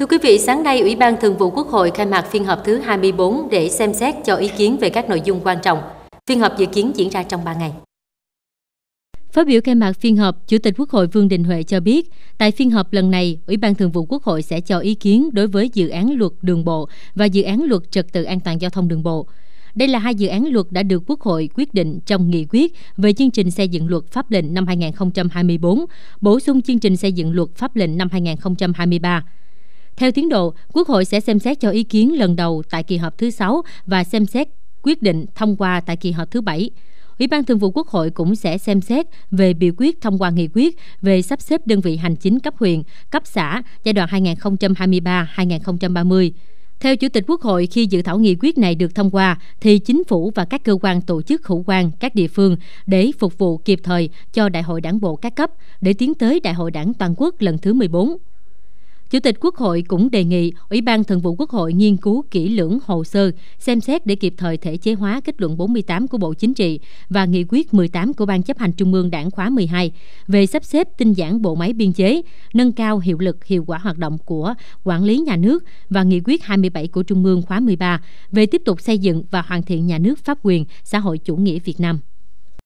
Thưa quý vị, sáng nay Ủy ban Thường vụ Quốc hội khai mạc phiên họp thứ 24 để xem xét cho ý kiến về các nội dung quan trọng. Phiên họp dự kiến diễn ra trong 3 ngày. Phát biểu khai mạc phiên họp, Chủ tịch Quốc hội Vương Đình Huệ cho biết, tại phiên họp lần này, Ủy ban Thường vụ Quốc hội sẽ cho ý kiến đối với dự án luật đường bộ và dự án luật trật tự an toàn giao thông đường bộ. Đây là hai dự án luật đã được Quốc hội quyết định trong nghị quyết về chương trình xây dựng luật pháp lệnh năm 2024, bổ sung chương trình xây dựng luật pháp lệnh năm 2023. Theo tiến độ, Quốc hội sẽ xem xét cho ý kiến lần đầu tại kỳ họp thứ 6 và xem xét quyết định thông qua tại kỳ họp thứ 7. Ủy ban Thường vụ Quốc hội cũng sẽ xem xét về biểu quyết thông qua nghị quyết về sắp xếp đơn vị hành chính cấp huyện, cấp xã giai đoạn 2023-2030. Theo Chủ tịch Quốc hội, khi dự thảo nghị quyết này được thông qua, thì chính phủ và các cơ quan tổ chức hữu quan các địa phương để phục vụ kịp thời cho Đại hội Đảng bộ các cấp để tiến tới Đại hội Đảng toàn quốc lần thứ 14. Chủ tịch Quốc hội cũng đề nghị Ủy ban Thường vụ Quốc hội nghiên cứu kỹ lưỡng hồ sơ, xem xét để kịp thời thể chế hóa kết luận 48 của Bộ Chính trị và nghị quyết 18 của Ban chấp hành Trung ương Đảng khóa 12 về sắp xếp tinh giản bộ máy biên chế, nâng cao hiệu lực hiệu quả hoạt động của quản lý nhà nước và nghị quyết 27 của Trung ương khóa 13 về tiếp tục xây dựng và hoàn thiện nhà nước pháp quyền xã hội chủ nghĩa Việt Nam.